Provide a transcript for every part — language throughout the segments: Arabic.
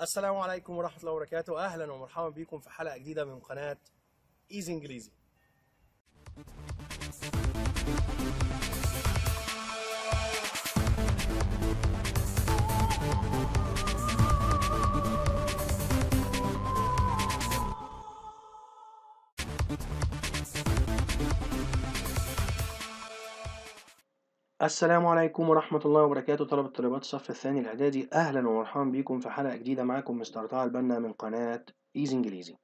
السلام عليكم ورحمة الله وبركاته أهلا ومرحبا بكم في حلقة جديدة من قناة إيزي إنجليزي السلام عليكم ورحمة الله وبركاته طلبة طالبات الصف الثاني الإعدادي أهلا ومرحبا بكم في حلقة جديدة معاكم مستر طه البنا من قناة إيزي إنجليزي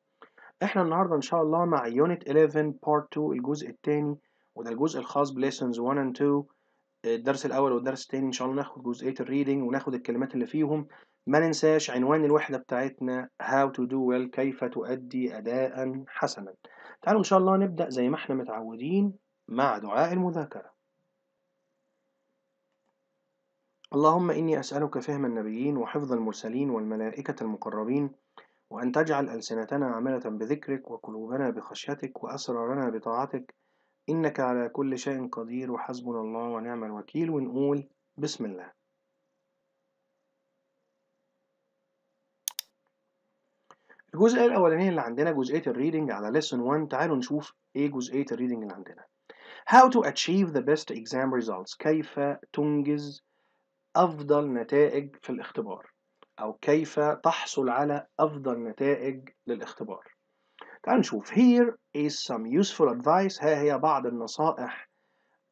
إحنا النهاردة إن شاء الله مع يونت 11 بارت 2 الجزء الثاني وده الجزء الخاص بليسنز 1 and 2 الدرس الأول والدرس الثاني إن شاء الله ناخد جزئية الريدنج وناخد الكلمات اللي فيهم ما ننساش عنوان الوحدة بتاعتنا How to do well كيف تؤدي أداء حسنا تعالوا إن شاء الله نبدأ زي ما إحنا متعودين مع دعاء المذاكرة اللهم إني أسألك فهم النبيين وحفظ المرسلين والملائكة المقربين وأن تجعل ألسنتنا عاملة بذكرك وقلوبنا بخشيتك وأسرارنا بطاعتك إنك على كل شيء قدير وحسبنا الله ونعم الوكيل ونقول بسم الله الجزء الأولاني اللي عندنا جزئية الريدنج على lesson 1 تعالوا نشوف إيه جزئية الريدنج اللي عندنا How to achieve the best exam results كيف تنجز أفضل نتائج في الاختبار أو كيف تحصل على أفضل نتائج للاختبار تعال نشوف here is some useful advice ها هي بعض النصائح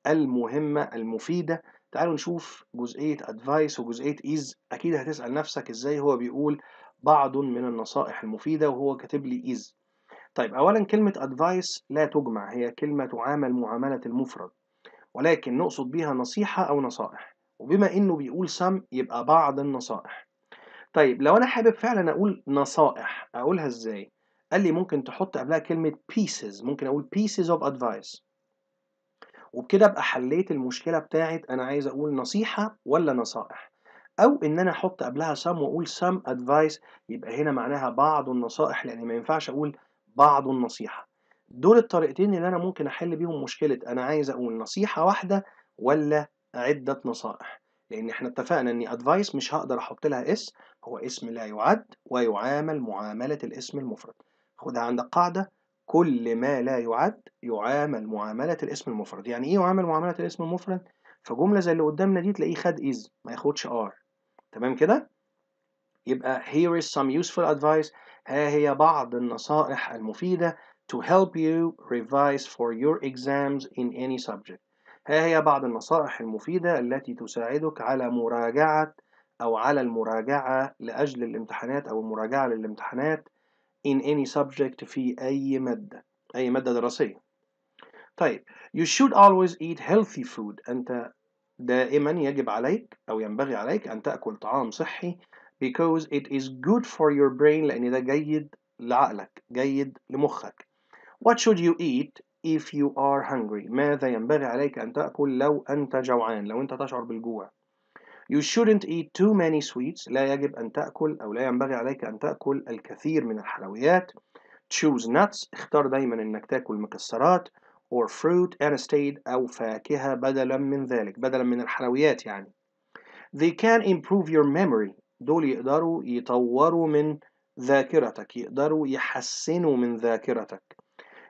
المهمة المفيدة تعالوا نشوف جزئية advice وجزئية is أكيد هتسأل نفسك إزاي هو بيقول بعض من النصائح المفيدة وهو كاتب لي is طيب أولا كلمة advice لا تجمع هي كلمة تعامل معاملة المفرد ولكن نقصد بها نصيحة أو نصائح وبما انه بيقول سم يبقى بعض النصائح طيب لو انا حابب فعلا اقول نصائح اقولها ازاي قال لي ممكن تحط قبلها كلمه pieces ممكن اقول pieces of advice وبكده ابقى حليت المشكله بتاعت انا عايز اقول نصيحه ولا نصائح او ان انا احط قبلها سم واقول سم ادفايس يبقى هنا معناها بعض النصائح لان ما ينفعش اقول بعض النصيحه دول الطريقتين اللي انا ممكن احل بيهم مشكله انا عايز اقول نصيحه واحده ولا عدة نصائح لأن احنا اتفقنا إن أدفايس مش هقدر أحط لها اس هو اسم لا يعد ويعامل معاملة الاسم المفرد خدها عندك قاعدة كل ما لا يعد يعامل معاملة الاسم المفرد يعني إيه يعامل معاملة الاسم المفرد؟ فجملة زي اللي قدامنا دي تلاقيه خد is ما ياخدش آر تمام كده؟ يبقى here is some useful advice ها هي بعض النصائح المفيدة to help you revise for your exams in any subject ها هي بعض النصائح المفيدة التي تساعدك على مراجعة أو على المراجعة لأجل الامتحانات أو المراجعة للامتحانات in any subject في أي مادة أي مادة دراسية طيب you should always eat healthy food أنت دائما يجب عليك أو ينبغي عليك أن تأكل طعام صحي because it is good for your brain لأن ده جيد لعقلك جيد لمخك what should you eat if you are hungry ماذا ينبغي عليك أن تأكل لو أنت جوعان لو أنت تشعر بالجوع You shouldn't eat too many sweets لا يجب أن تأكل أو لا ينبغي عليك أن تأكل الكثير من الحلويات Choose nuts اختار دايما أنك تأكل مكسرات or fruit instead أو فاكهة بدلا من ذلك بدلا من الحلويات يعني They can improve your memory دول يقدروا يطوروا من ذاكرتك يقدروا يحسنوا من ذاكرتك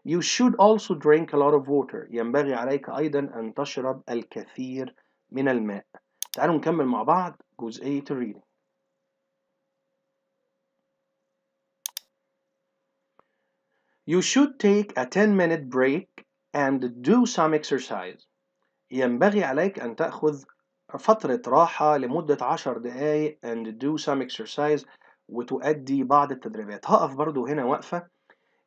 You should also drink a lot of water ينبغي عليك أيضا أن تشرب الكثير من الماء تعالوا نكمل مع بعض جزئية الريدنج You should take a 10 minute break and do some exercise. ينبغي عليك أن تأخذ فترة راحة لمدة 10 دقايق and do some exercise وتؤدي بعض التدريبات. هقف برضو هنا وقفة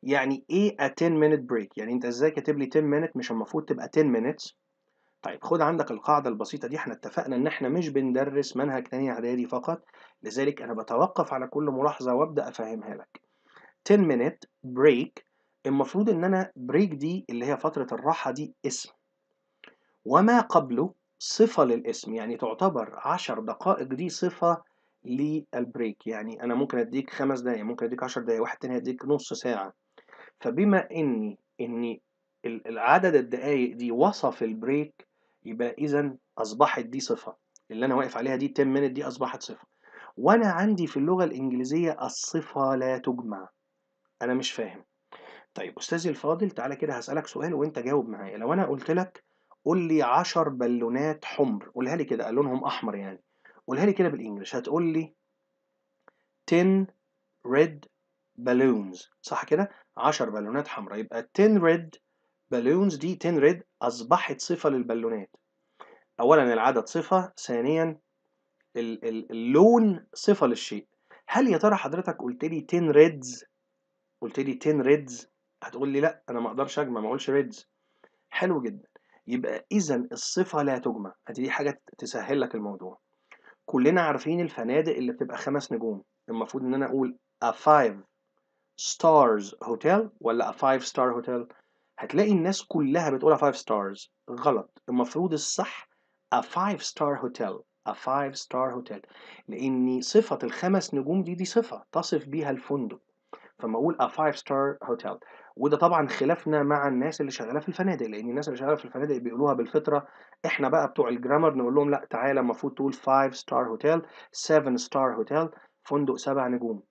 يعني ايه a 10 minute break يعني انت ازاي كاتب لي 10 مينت مش المفروض تبقى 10 minutes طيب خد عندك القاعدة البسيطة دي احنا اتفقنا ان احنا مش بندرس منهج تاني اعدادي فقط لذلك انا بتوقف على كل ملاحظة وابدأ افهمها لك 10 minute break المفروض ان انا بريك دي اللي هي فترة الراحة دي اسم وما قبله صفة للاسم يعني تعتبر 10 دقائق دي صفة للبريك يعني انا ممكن اديك خمس دقايق ممكن اديك 10 دقايق واحد تاني هيديك نص ساعة فبما ان ان العدد الدقائق دي وصف البريك يبقى اذا اصبحت دي صفه اللي انا واقف عليها دي 10 مينت دي اصبحت صفه وانا عندي في اللغه الانجليزيه الصفه لا تجمع انا مش فاهم طيب استاذي الفاضل تعالى كده هسالك سؤال وانت جاوب معايا لو انا قلت لك قول لي 10 بالونات حمر قولها لي كده لونهم احمر يعني قولها لي كده بالانجلش هتقول لي 10 red balloons صح كده 10 بالونات حمراء يبقى 10 ريد بالونز دي 10 ريد اصبحت صفه للبالونات اولا العدد صفه ثانيا اللون صفه للشيء هل يا ترى حضرتك قلت لي 10 ريدز قلت لي 10 ريدز هتقول لي لا انا ما اقدرش اجمع ما اقولش ريدز حلو جدا يبقى اذا الصفه لا تجمع ادي دي حاجه تسهل لك الموضوع كلنا عارفين الفنادق اللي بتبقى خمس نجوم المفروض ان انا اقول a five ستارز هوتيل ولا فايف ستار هوتيل هتلاقي الناس كلها بتقولها فايف ستارز غلط المفروض الصح ا فايف ستار هوتيل ا فايف ستار هوتيل لان صفة الخمس نجوم دي دي صفة تصف بيها الفندق فما اقول ا فايف ستار هوتيل وده طبعا خلافنا مع الناس اللي شغاله في الفنادق لان الناس اللي شغاله في الفنادق بيقولوها بالفطره احنا بقى بتوع الجرامر نقول لهم لا تعالى المفروض تقول فايف ستار هوتيل سفن ستار هوتيل فندق سبع نجوم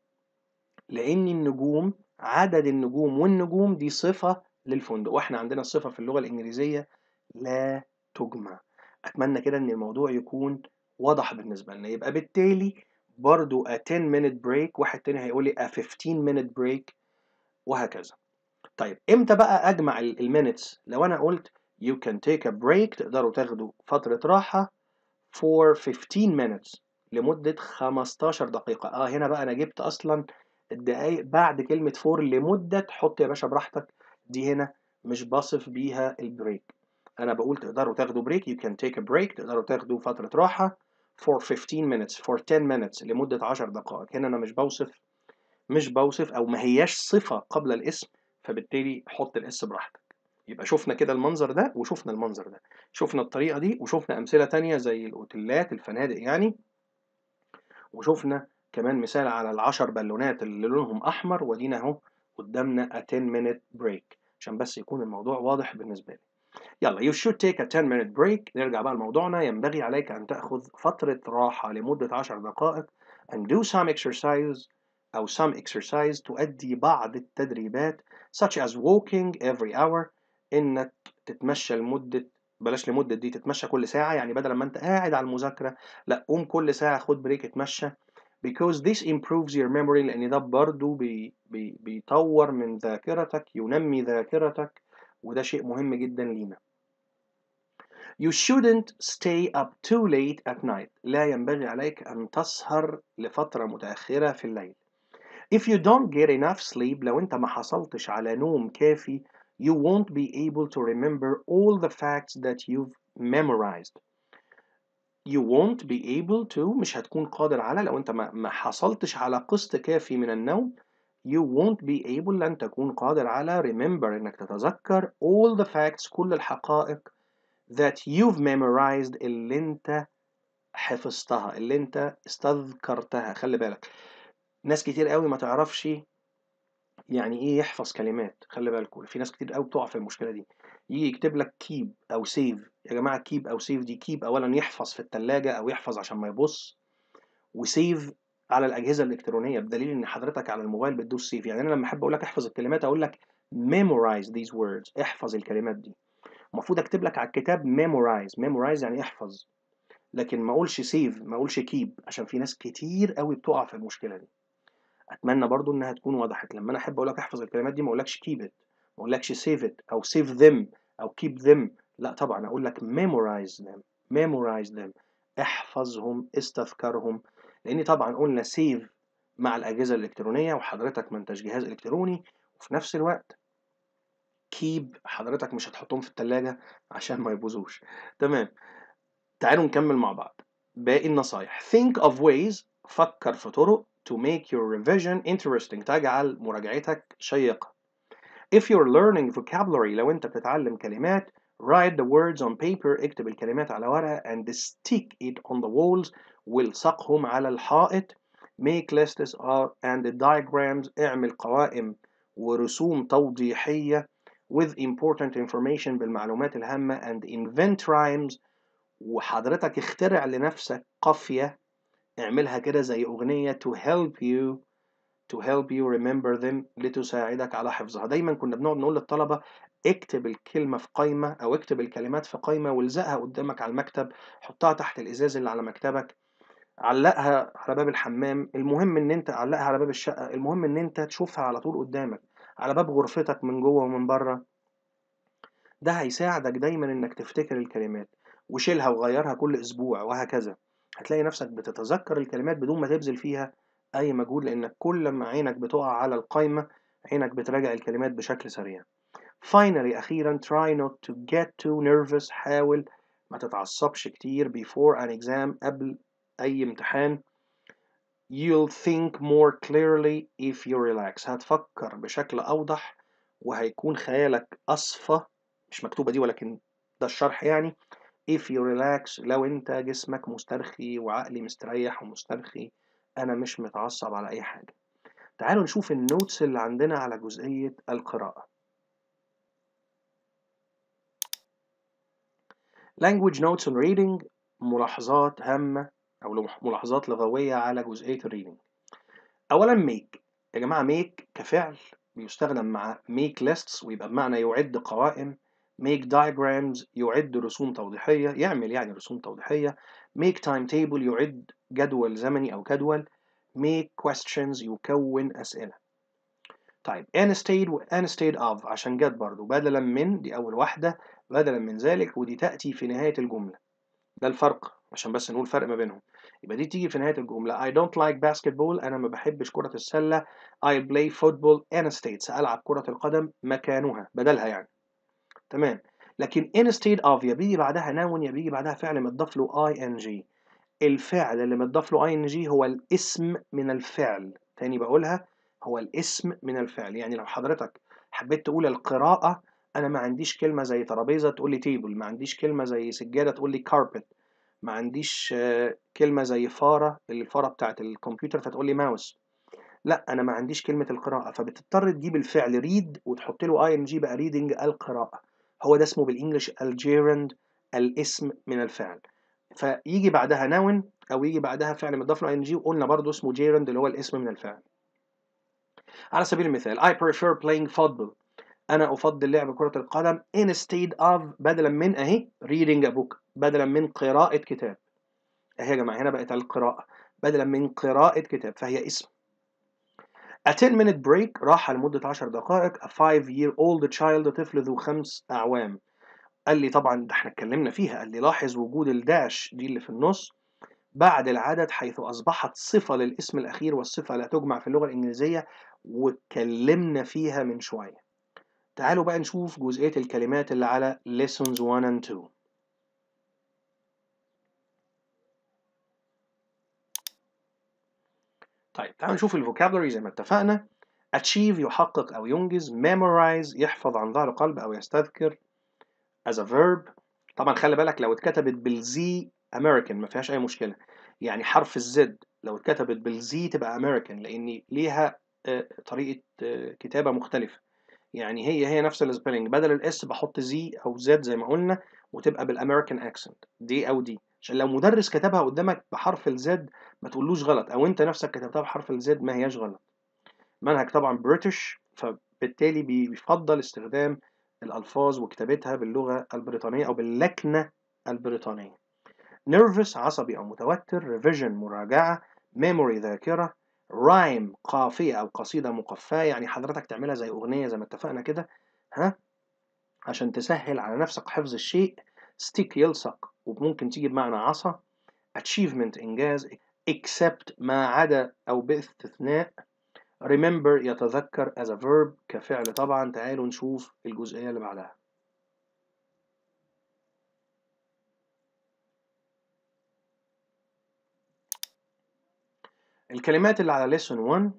لأن النجوم عدد النجوم والنجوم دي صفة للفندق واحنا عندنا الصفة في اللغة الإنجليزية لا تجمع أتمنى كده إن الموضوع يكون واضح بالنسبة لنا يبقى بالتالي برضو a 10 minute break واحد تاني هيقول لي a 15 minute break وهكذا طيب امتى بقى اجمع المينتس لو انا قلت you can take a break تقدروا تاخدوا فترة راحة for 15 minutes لمدة 15 دقيقة اه هنا بقى انا جبت اصلا الدقايق بعد كلمة فور لمدة تحط يا باشا براحتك دي هنا مش بصف بيها البريك أنا بقول تقدروا تاخدوا بريك you can take a break تقدروا تاخدوا فترة راحة for 15 minutes for 10 minutes لمدة 10 دقائق هنا أنا مش بوصف مش بوصف أو ما هياش صفة قبل الاسم فبالتالي حط الاس براحتك يبقى شفنا كده المنظر ده وشفنا المنظر ده شفنا الطريقة دي وشفنا أمثلة تانية زي الأوتيلات الفنادق يعني وشفنا كمان مثال على العشر بالونات اللي لونهم احمر ودينا اهو قدامنا a 10 minute break عشان بس يكون الموضوع واضح بالنسبه لي يلا you should take a 10 minute break نرجع بقى لموضوعنا ينبغي عليك أن تأخذ فترة راحة لمدة 10 دقائق and do some exercise أو some exercise تؤدي بعض التدريبات such as walking every hour إنك تتمشى لمدة بلاش لمدة دي تتمشى كل ساعة يعني بدل ما أنت قاعد على المذاكرة لا قوم كل ساعة خد بريك اتمشى because this improves your memory لان ده برضو بي بي بيطور من ذاكرتك ينمي ذاكرتك وده شيء مهم جدا لينا You shouldn't stay up too late at night لا ينبغي عليك أن تسهر لفترة متأخرة في الليل If you don't get enough sleep لو أنت ما حصلتش على نوم كافي you won't be able to remember all the facts that you've memorized you won't be able to مش هتكون قادر على لو انت ما, حصلتش على قسط كافي من النوم you won't be able لن تكون قادر على remember انك تتذكر all the facts كل الحقائق that you've memorized اللي انت حفظتها اللي انت استذكرتها خلي بالك ناس كتير قوي ما تعرفش يعني ايه يحفظ كلمات خلي بالكوا في ناس كتير قوي بتقع في المشكله دي يجي يكتب لك كيب او سيف يا جماعه كيب او سيف دي كيب اولا يحفظ في الثلاجه او يحفظ عشان ما يبص وسيف على الاجهزه الالكترونيه بدليل ان حضرتك على الموبايل بتدوس سيف يعني انا لما احب اقول لك احفظ الكلمات اقول لك memorize these words احفظ الكلمات دي المفروض اكتب لك على الكتاب memorize memorize يعني احفظ لكن ما اقولش سيف ما اقولش كيب عشان في ناس كتير قوي بتقع في المشكله دي اتمنى برضو انها تكون وضحت لما انا احب اقول لك احفظ الكلمات دي ما اقولكش كيب ات ما اقولكش سيف ات او سيف ذم او كيب ذم لا طبعا اقول لك memorize them memorize them احفظهم استذكرهم لان طبعا قلنا سيف مع الاجهزه الالكترونيه وحضرتك ما انتش جهاز الكتروني وفي نفس الوقت كيب حضرتك مش هتحطهم في التلاجة عشان ما يبوظوش تمام تعالوا نكمل مع بعض باقي النصايح think of ways فكر في طرق to make your revision interesting تجعل مراجعتك شيقة if you're learning vocabulary لو انت بتتعلم كلمات Write the words on paper اكتب الكلمات على ورقة and stick it on the walls والصقهم على الحائط make lists and diagrams اعمل قوائم ورسوم توضيحية with important information بالمعلومات الهامة and invent rhymes وحضرتك اخترع لنفسك قافية اعملها كده زي أغنية to help you to help you remember them لتساعدك على حفظها دايما كنا بنقعد نقول للطلبة اكتب الكلمة في قائمة أو اكتب الكلمات في قائمة والزقها قدامك على المكتب حطها تحت الإزاز اللي على مكتبك علقها على باب الحمام المهم إن أنت علقها على باب الشقة المهم إن أنت تشوفها على طول قدامك على باب غرفتك من جوه ومن بره ده هيساعدك دايما إنك تفتكر الكلمات وشيلها وغيرها كل أسبوع وهكذا هتلاقي نفسك بتتذكر الكلمات بدون ما تبذل فيها أي مجهود لأنك كل ما عينك بتقع على القايمة عينك بتراجع الكلمات بشكل سريع finally أخيرا try not to get too nervous حاول ما تتعصبش كتير before an exam قبل أي امتحان you'll think more clearly if you relax هتفكر بشكل أوضح وهيكون خيالك أصفى مش مكتوبة دي ولكن ده الشرح يعني if you relax لو انت جسمك مسترخي وعقلي مستريح ومسترخي انا مش متعصب على اي حاجة تعالوا نشوف النوتس اللي عندنا على جزئية القراءة language notes on reading ملاحظات هامة أو ملاحظات لغوية على جزئية الريدنج أولا make يا جماعة make كفعل بيستخدم مع make lists ويبقى بمعنى يعد قوائم make diagrams يعد رسوم توضيحية يعمل يعني رسوم توضيحية make timetable يعد جدول زمني أو جدول make questions يكون أسئلة طيب instead و instead of عشان جت برضو بدلا من دي أول واحدة بدلا من ذلك ودي تأتي في نهاية الجملة ده الفرق عشان بس نقول فرق ما بينهم يبقى دي تيجي في نهاية الجملة I don't like basketball أنا ما بحبش كرة السلة I play football in a state سألعب كرة القدم مكانها بدلها يعني تمام لكن in state of يا بيجي بعدها noun يا بيجي بعدها فعل متضاف له ing الفعل اللي متضاف له ing هو الاسم من الفعل تاني بقولها هو الاسم من الفعل يعني لو حضرتك حبيت تقول القراءة انا ما عنديش كلمه زي ترابيزه تقول لي تيبل ما عنديش كلمه زي سجاده تقول لي كاربت ما عنديش آه، كلمه زي فاره الفاره بتاعه الكمبيوتر فتقول لي ماوس لا انا ما عنديش كلمه القراءه فبتضطر تجيب الفعل ريد وتحط له اي ان جي بقى ريدنج القراءه هو ده اسمه بالانجلش الجيرند الاسم من الفعل فيجي بعدها نون او يجي بعدها فعل مضاف له اي ان جي وقلنا برضو اسمه جيرند اللي هو الاسم من الفعل على سبيل المثال I prefer playing football انا افضل لعب كره القدم instead of بدلا من اهي reading a book بدلا من قراءه كتاب اهي يا جماعه هنا بقت القراءه بدلا من قراءه كتاب فهي اسم A 10 minute break راح لمدة 10 دقائق A 5 year old child طفل ذو خمس أعوام قال لي طبعا ده احنا اتكلمنا فيها قال لي لاحظ وجود الداش دي اللي في النص بعد العدد حيث أصبحت صفة للاسم الأخير والصفة لا تجمع في اللغة الإنجليزية واتكلمنا فيها من شوية تعالوا بقى نشوف جزئية الكلمات اللي على lessons 1 and 2 طيب تعالوا نشوف الفوكابلري زي ما اتفقنا achieve يحقق أو ينجز memorize يحفظ عن ظهر قلب أو يستذكر as a verb طبعا خلي بالك لو اتكتبت بالزي American ما فيهاش أي مشكلة يعني حرف الزد لو اتكتبت بالزي تبقى American لأن ليها آه، طريقة آه، كتابة مختلفة يعني هي هي نفس السبيلنج بدل الاس بحط زي او زد زي ما قلنا وتبقى بالامريكان اكسنت دي او دي عشان لو مدرس كتبها قدامك بحرف الزد ما تقولوش غلط او انت نفسك كتبتها بحرف الزد ما هياش غلط منهج طبعا بريتش فبالتالي بيفضل استخدام الالفاظ وكتابتها باللغه البريطانيه او باللكنه البريطانيه نيرفس عصبي او متوتر ريفيجن مراجعه ميموري ذاكره رايم قافية أو قصيدة مقفاة يعني حضرتك تعملها زي أغنية زي ما اتفقنا كده ها عشان تسهل على نفسك حفظ الشيء ستيك يلصق وممكن تيجي بمعنى عصا achievement إنجاز except ما عدا أو باستثناء remember يتذكر as a verb كفعل طبعا تعالوا نشوف الجزئية اللي بعدها الكلمات اللي على lesson 1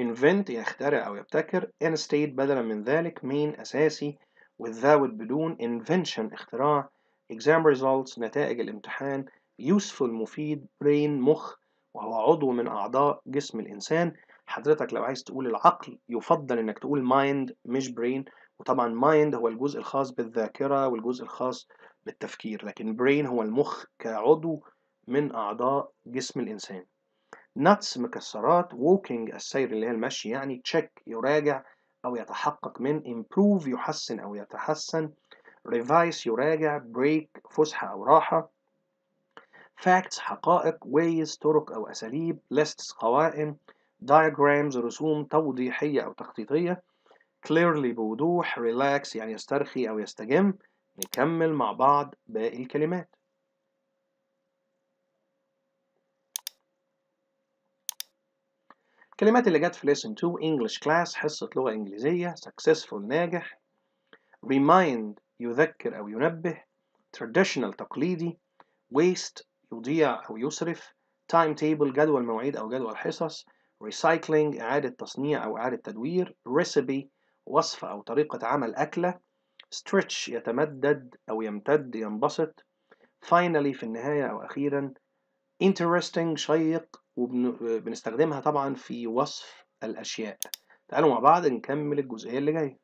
invent يخترع يعني أو يبتكر instead بدلا من ذلك main أساسي without بدون invention اختراع exam results نتائج الامتحان useful مفيد brain مخ وهو عضو من أعضاء جسم الإنسان حضرتك لو عايز تقول العقل يفضل إنك تقول mind مش brain وطبعا mind هو الجزء الخاص بالذاكرة والجزء الخاص بالتفكير لكن brain هو المخ كعضو من أعضاء جسم الإنسان nuts مكسرات walking السير اللي هي المشي يعني check يراجع أو يتحقق من improve يحسن أو يتحسن revise يراجع break فسحة أو راحة facts حقائق ways طرق أو أساليب lists قوائم diagrams رسوم توضيحية أو تخطيطية clearly بوضوح relax يعني يسترخي أو يستجم نكمل مع بعض باقي الكلمات الكلمات اللي جت في lesson 2 English class حصة لغة إنجليزية successful ناجح remind يذكر أو ينبه traditional تقليدي waste يضيع أو يصرف timetable جدول مواعيد أو جدول حصص recycling إعادة تصنيع أو إعادة تدوير recipe وصفة أو طريقة عمل أكلة stretch يتمدد أو يمتد ينبسط finally في النهاية أو أخيرا interesting شيق وبنستخدمها طبعا في وصف الأشياء تعالوا مع بعض نكمل الجزئية اللي جاية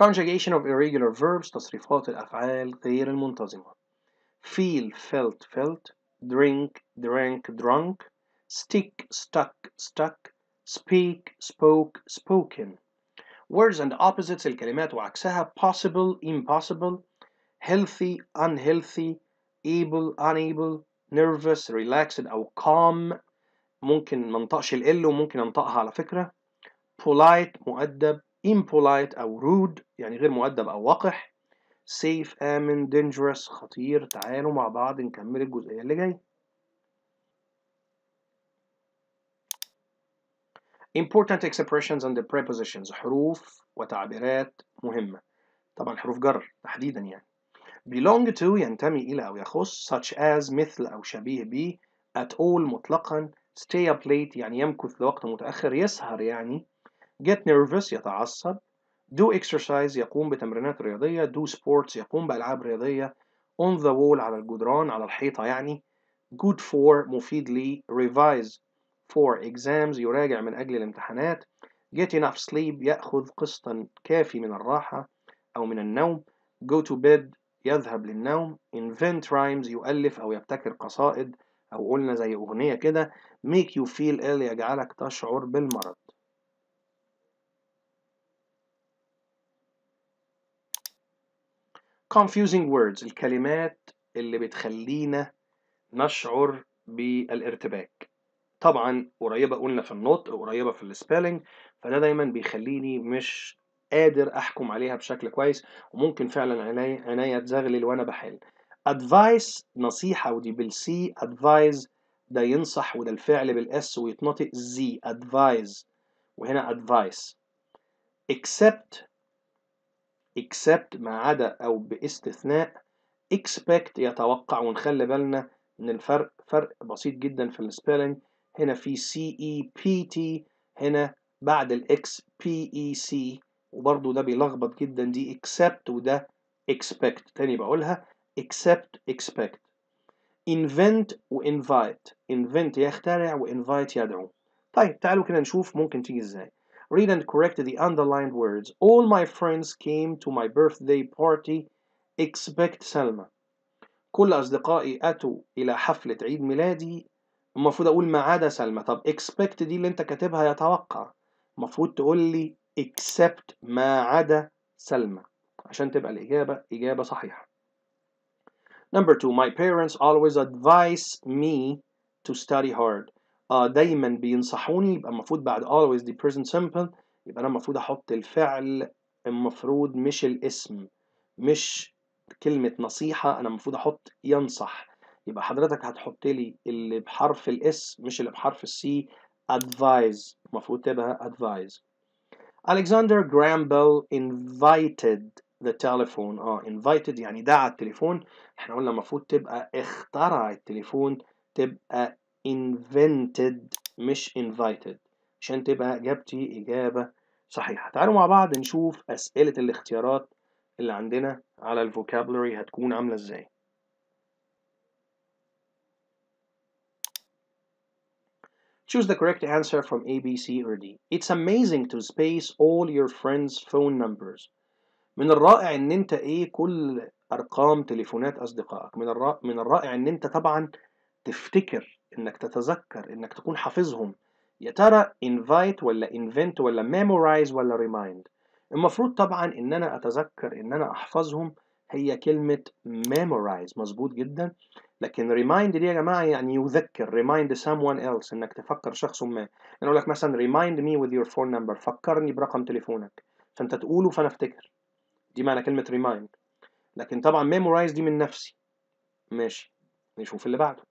Conjugation of irregular verbs تصريفات الأفعال غير المنتظمة feel felt felt drink drank drunk stick stuck stuck speak spoke spoken words and opposites الكلمات وعكسها possible impossible healthy unhealthy able unable nervous relaxed أو calm ممكن ما انطقش ال وممكن انطقها على فكرة polite مؤدب impolite أو rude يعني غير مؤدب أو وقح safe آمن dangerous خطير تعالوا مع بعض نكمل الجزئية اللي جاية important expressions and prepositions حروف وتعبيرات مهمة طبعا حروف جر تحديدا يعني belong to ينتمي إلى أو يخص such as مثل أو شبيه به at all مطلقا stay up late يعني يمكث لوقت متأخر يسهر يعني get nervous يتعصب do exercise يقوم بتمرينات رياضية do sports يقوم بألعاب رياضية on the wall على الجدران على الحيطة يعني good for مفيد لي revise for exams يراجع من أجل الامتحانات get enough sleep يأخذ قسطا كافي من الراحة أو من النوم go to bed يذهب للنوم invent rhymes يؤلف أو يبتكر قصائد أو قلنا زي أغنية كده make you feel ill يجعلك تشعر بالمرض confusing words الكلمات اللي بتخلينا نشعر بالارتباك طبعا قريبة قلنا في النطق قريبة في السبيلنج فده دايما بيخليني مش قادر احكم عليها بشكل كويس وممكن فعلا عينيا عينيا تزغلل وانا بحل ادفايس نصيحه ودي بالسي ادفايس ده ينصح وده الفعل بالاس ويتنطق زي ادفايس وهنا ادفايس accept accept ما عدا او باستثناء expect يتوقع ونخلي بالنا من الفرق فرق بسيط جدا في السبيلنج هنا في سي اي بي تي هنا بعد الاكس بي اي سي وبرضو ده بيلخبط جدا دي accept وده expect تاني بقولها accept expect invent و invite invent يخترع و invite يدعو طيب تعالوا كده نشوف ممكن تيجي ازاي read and correct the underlined words all my friends came to my birthday party expect سلمى كل أصدقائي أتوا إلى حفلة عيد ميلادي المفروض أقول ما عدا سلمى طب expect دي اللي أنت كاتبها يتوقع المفروض تقول لي except ما عدا سلمى عشان تبقى الإجابة إجابة صحيحة Number two, my parents always advise me to study hard. Uh, دايما بينصحوني يبقى المفروض بعد always the present simple يبقى أنا المفروض أحط الفعل المفروض مش الاسم مش كلمة نصيحة أنا المفروض أحط ينصح يبقى حضرتك هتحط لي اللي بحرف الاس مش اللي بحرف السي advise المفروض تبقى advise Alexander Graham Bell invited the telephone اه invited يعني دعا التليفون احنا قلنا المفروض تبقى اخترع التليفون تبقى invented مش invited عشان تبقى اجابتي اجابه صحيحه تعالوا مع بعض نشوف اسئله الاختيارات اللي عندنا على الفوكابلري هتكون عامله ازاي Choose the correct answer from A, B, C, or D. It's amazing to space all your friends' phone numbers. من الرائع إن أنت إيه كل أرقام تليفونات أصدقائك. من الرائع من الرائع إن أنت طبعًا تفتكر إنك تتذكر إنك تكون حافظهم. يا ترى invite ولا invent ولا memorize ولا remind؟ المفروض طبعًا إن أنا أتذكر إن أنا أحفظهم هي كلمة memorize مظبوط جدًا لكن ريمايند دي يا جماعه يعني يذكر ريمايند someone ايلس انك تفكر شخص ما انا اقول لك مثلا ريمايند مي وذ يور فون نمبر فكرني برقم تليفونك فانت تقوله فانا افتكر دي معنى كلمه ريمايند لكن طبعا ميمورايز دي من نفسي ماشي نشوف اللي بعده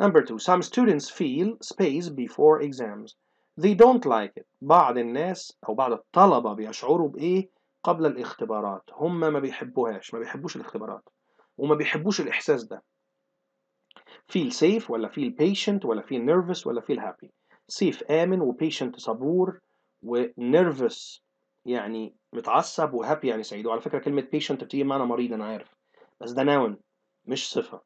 نمبر 2 some students feel space before exams. They don't like it. بعض الناس أو بعض الطلبة بيشعروا بإيه قبل الاختبارات. هم ما بيحبوهاش، ما بيحبوش الاختبارات. وما بيحبوش الإحساس ده. في السيف ولا في البيشنت ولا في النيرفس ولا في الهابي سيف امن وبيشنت صبور ونيرفس يعني متعصب وهابي يعني سعيد وعلى فكره كلمه بيشنت بتيجي معنى مريض انا عارف بس ده نون مش صفه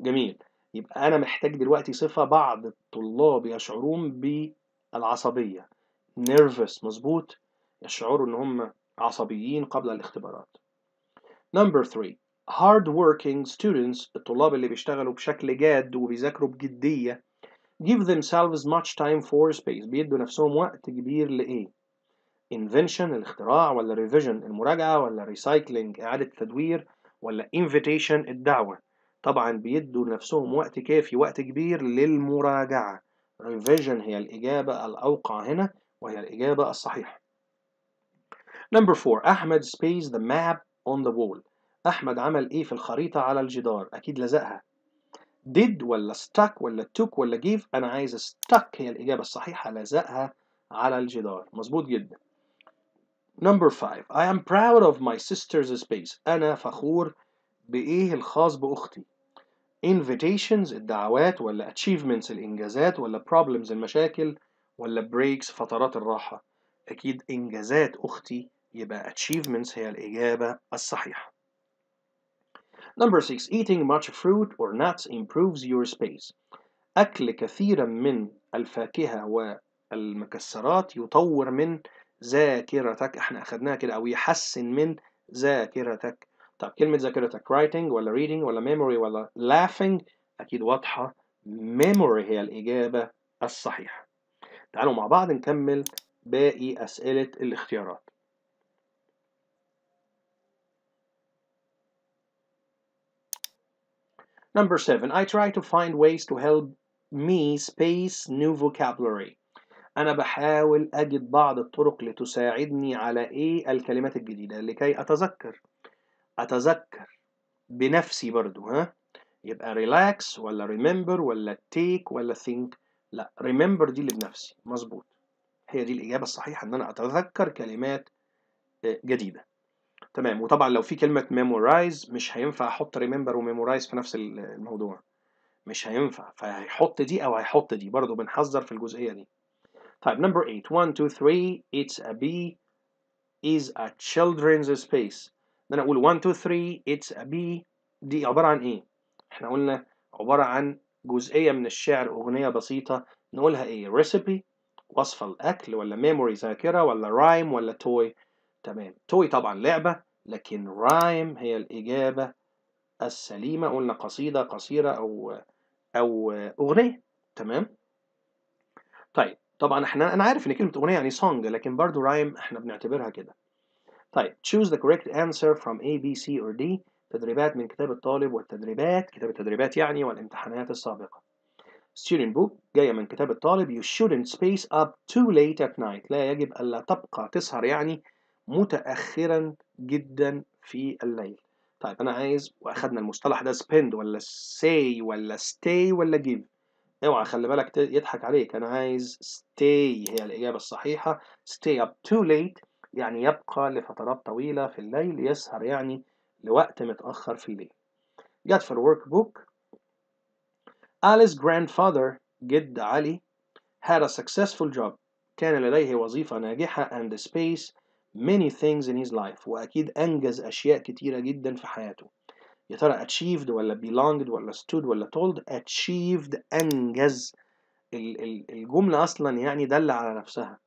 جميل يبقى انا محتاج دلوقتي صفه بعض الطلاب يشعرون بالعصبيه نيرفس مظبوط يشعروا ان هم عصبيين قبل الاختبارات نمبر 3 hard working students الطلاب اللي بيشتغلوا بشكل جاد وبيذاكروا بجدية give themselves much time for space بيدوا نفسهم وقت كبير لإيه؟ invention الاختراع ولا revision المراجعة ولا recycling إعادة تدوير ولا invitation الدعوة طبعا بيدوا نفسهم وقت كافي وقت كبير للمراجعة revision هي الإجابة الأوقع هنا وهي الإجابة الصحيحة Number four, احمد space the map on the wall. أحمد عمل إيه في الخريطة على الجدار أكيد لزقها did ولا stuck ولا took ولا gave أنا عايز stuck هي الإجابة الصحيحة لزقها على الجدار مظبوط جدا Number five I am proud of my sister's space أنا فخور بإيه الخاص بأختي invitations الدعوات ولا achievements الإنجازات ولا problems المشاكل ولا breaks فترات الراحة أكيد إنجازات أختي يبقى achievements هي الإجابة الصحيحة Number six, eating much fruit or nuts improves your space أكل كثيرا من الفاكهة والمكسرات يطور من ذاكرتك احنا اخدناها كده او يحسن من ذاكرتك طب كلمة ذاكرتك writing ولا reading ولا memory ولا laughing أكيد واضحة memory هي الإجابة الصحيحة تعالوا مع بعض نكمل باقي أسئلة الاختيارات Number seven, I try to find ways to help me space new vocabulary. أنا بحاول أجد بعض الطرق لتساعدني على إيه الكلمات الجديدة لكي أتذكر أتذكر بنفسي برضو ها يبقى relax ولا remember ولا take ولا think لا remember دي اللي بنفسي مظبوط هي دي الإجابة الصحيحة إن أنا أتذكر كلمات آه، جديدة تمام وطبعا لو في كلمه ميمورايز مش هينفع احط ريمبر وميمورايز في نفس الموضوع مش هينفع فهيحط دي او هيحط دي برضو بنحذر في الجزئيه دي طيب نمبر 8 1 2 3 it's a bee is a children's space ان انا اقول 1 2 3 it's a bee دي عباره عن ايه احنا قلنا عباره عن جزئيه من الشعر اغنيه بسيطه نقولها ايه recipe وصفه الاكل ولا memory ذاكره ولا rhyme ولا toy تمام توي طبعا لعبه لكن رايم هي الإجابة السليمة قلنا قصيدة قصيرة أو أو أغنية تمام طيب طبعا احنا انا عارف ان كلمه اغنيه يعني سونج لكن برضو رايم احنا بنعتبرها كده طيب choose the correct answer from A, B, C or D تدريبات من كتاب الطالب والتدريبات كتاب التدريبات يعني والامتحانات السابقة student book جاية من كتاب الطالب you shouldn't space up too late at night لا يجب ألا تبقى تسهر يعني متأخرا جدا في الليل طيب انا عايز واخدنا المصطلح ده spend ولا say ولا stay ولا give اوعى خلي بالك يضحك عليك انا عايز stay هي الاجابه الصحيحه stay up too late يعني يبقى لفترات طويله في الليل يسهر يعني لوقت متاخر في الليل جت في الورك بوك جراند grandfather جد علي had a successful job كان لديه وظيفة ناجحة and space many things in his life وأكيد أنجز أشياء كتيرة جدا في حياته يا ترى achieved ولا belonged ولا stood ولا told achieved أنجز الجملة أصلا يعني دل على نفسها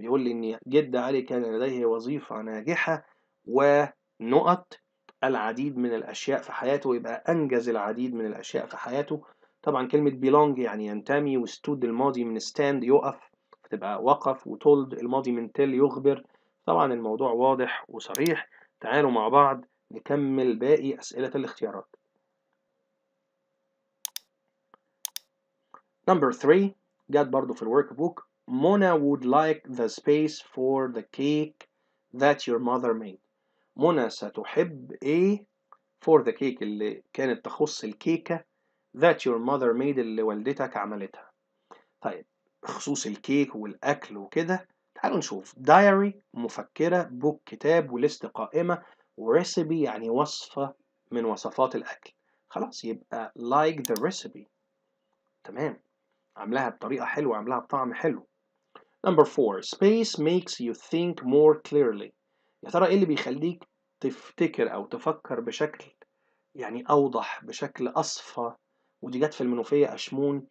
بيقول لي إن جد علي كان لديه وظيفة ناجحة ونقط العديد من الأشياء في حياته يبقى أنجز العديد من الأشياء في حياته طبعا كلمة belong يعني ينتمي وستود الماضي من stand يقف تبقى وقف وتولد الماضي من تل يخبر طبعا الموضوع واضح وصريح تعالوا مع بعض نكمل باقي أسئلة الاختيارات Number 3 جت برضو في الورك بوك Mona would like the space for the cake that your mother made منى ستحب ايه for the cake اللي كانت تخص الكيكة that your mother made اللي والدتك عملتها طيب بخصوص الكيك والأكل وكده تعالوا نشوف دايري مفكرة بوك كتاب وليست قائمة وريسبي يعني وصفة من وصفات الأكل خلاص يبقى like the recipe تمام عاملاها بطريقة حلوة عاملاها بطعم حلو Number four space makes you think more clearly يا ترى إيه اللي بيخليك تفتكر أو تفكر بشكل يعني أوضح بشكل أصفى ودي جت في المنوفية أشمون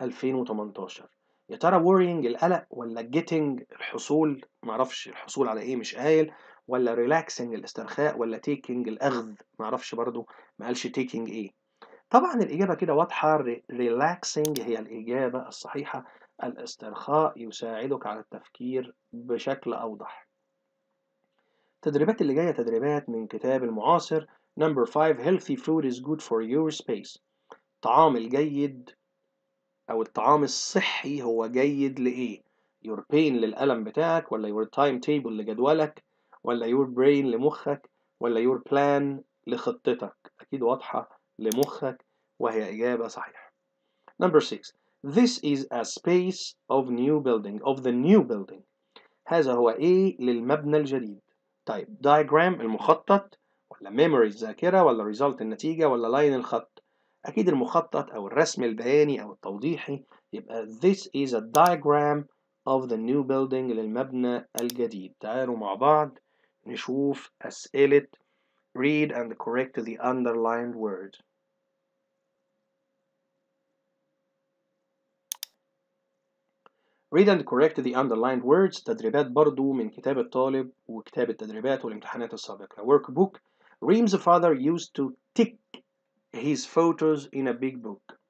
2018 يا ترى worrying القلق ولا getting الحصول معرفش الحصول على ايه مش قايل ولا relaxing الاسترخاء ولا taking الاخذ معرفش برضو ما قالش taking ايه طبعا الاجابه كده واضحه relaxing هي الاجابه الصحيحه الاسترخاء يساعدك على التفكير بشكل اوضح التدريبات اللي جايه تدريبات من كتاب المعاصر number 5 healthy food is good for your space الطعام الجيد او الطعام الصحي هو جيد لايه your pain للألم بتاعك ولا your time table لجدولك ولا your brain لمخك ولا your plan لخطتك أكيد واضحة لمخك وهي إجابة صحيحة number six this is a space of new building of the new building هذا هو إيه للمبنى الجديد طيب diagram المخطط ولا memory الذاكرة ولا result النتيجة ولا line الخط أكيد المخطط أو الرسم البياني أو التوضيحي يبقى this is a diagram of the new building للمبنى الجديد تعالوا مع بعض نشوف أسئلة read and correct the underlined word read and correct the underlined words تدريبات برضو من كتاب الطالب وكتاب التدريبات والامتحانات السابقة workbook Reem's father used to tick his photos in a big book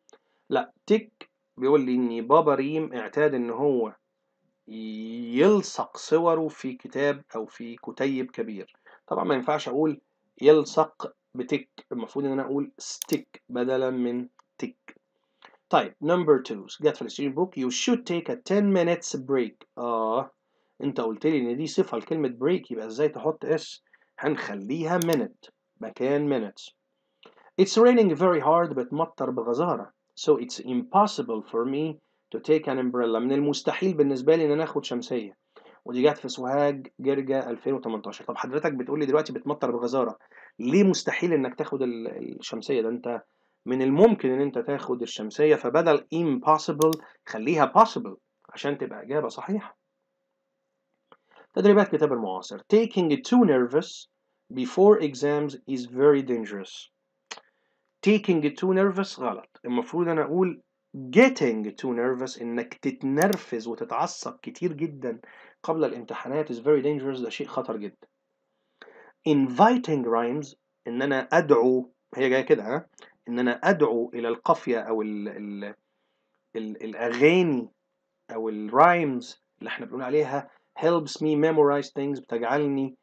لا تك بيقول لي ان بابا ريم اعتاد ان هو يلصق صوره في كتاب او في كتيب كبير طبعا ما ينفعش اقول يلصق بتك المفروض ان انا اقول ستيك بدلا من تك طيب نمبر 2 جت في الستريم بوك يو شود تيك ا 10 minutes بريك اه انت قلت لي ان دي صفه لكلمه بريك يبقى ازاي تحط اس هنخليها minute مكان minutes It's raining very hard بتمطر بغزارة so it's impossible for me to take an umbrella من المستحيل بالنسبة لي إن أنا آخد شمسية ودي جات في سوهاج جرجا 2018 طب حضرتك بتقول لي دلوقتي بتمطر بغزارة ليه مستحيل إنك تاخد الشمسية ده أنت من الممكن إن أنت تاخد الشمسية فبدل impossible خليها possible عشان تبقى إجابة صحيحة تدريبات كتاب المعاصر Taking too nervous before exams is very dangerous taking too nervous غلط المفروض انا اقول getting too nervous انك تتنرفز وتتعصب كتير جدا قبل الامتحانات is very dangerous ده شيء خطر جدا inviting rhymes ان انا ادعو هي جايه كده ها ان انا ادعو الى القافيه او الـ الـ ال الاغاني او الرايمز اللي احنا بنقول عليها helps me memorize things بتجعلني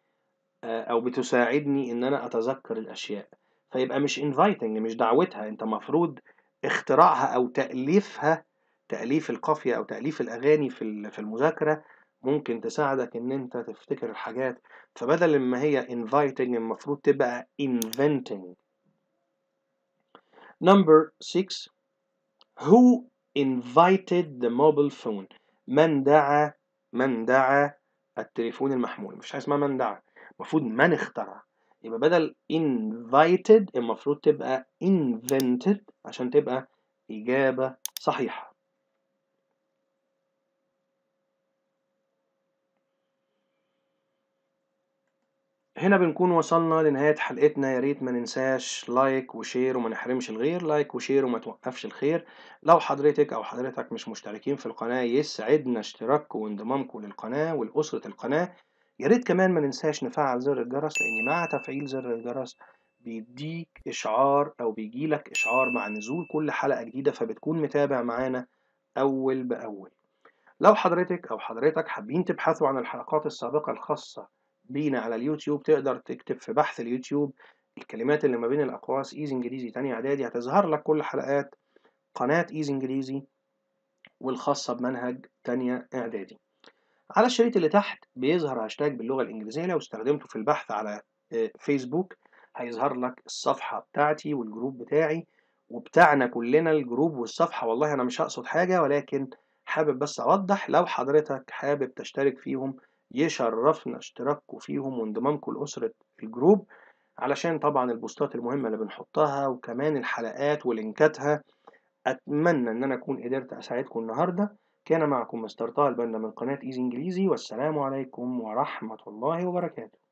آه، او بتساعدني ان انا اتذكر الاشياء فيبقى مش انفايتنج مش دعوتها انت مفروض اختراعها او تاليفها تاليف القافيه او تاليف الاغاني في في المذاكره ممكن تساعدك ان انت تفتكر الحاجات فبدل ما هي inviting المفروض تبقى inventing نمبر 6 هو invited the mobile phone من دعا من دعا التليفون المحمول مفيش حاجه اسمها من دعا المفروض من اخترع يبقى بدل invited المفروض تبقى invented عشان تبقى إجابة صحيحة هنا بنكون وصلنا لنهاية حلقتنا يا ريت ما ننساش لايك وشير وما نحرمش الغير لايك وشير وما توقفش الخير لو حضرتك أو حضرتك مش مشتركين في القناة يسعدنا اشتراككم وانضمامكم للقناة ولأسرة القناة يا ريت كمان ما ننساش نفعل زر الجرس لان مع تفعيل زر الجرس بيديك اشعار او بيجيلك اشعار مع نزول كل حلقه جديده فبتكون متابع معانا اول باول لو حضرتك او حضرتك حابين تبحثوا عن الحلقات السابقه الخاصه بينا على اليوتيوب تقدر تكتب في بحث اليوتيوب الكلمات اللي ما بين الاقواس ايز انجليزي تاني اعدادي هتظهر لك كل حلقات قناه ايز انجليزي والخاصه بمنهج تانية اعدادي على الشريط اللي تحت بيظهر هاشتاج باللغة الإنجليزية لو استخدمته في البحث على آه، فيسبوك هيظهر لك الصفحة بتاعتي والجروب بتاعي وبتاعنا كلنا الجروب والصفحة والله أنا مش هقصد حاجة ولكن حابب بس أوضح لو حضرتك حابب تشترك فيهم يشرفنا اشتراككم فيهم وانضمامكم لأسرة الجروب علشان طبعا البوستات المهمة اللي بنحطها وكمان الحلقات ولينكاتها أتمنى إن أنا أكون قدرت أساعدكم النهاردة كان معكم مستر طه البنا من قناة إيزي إنجليزي والسلام عليكم ورحمة الله وبركاته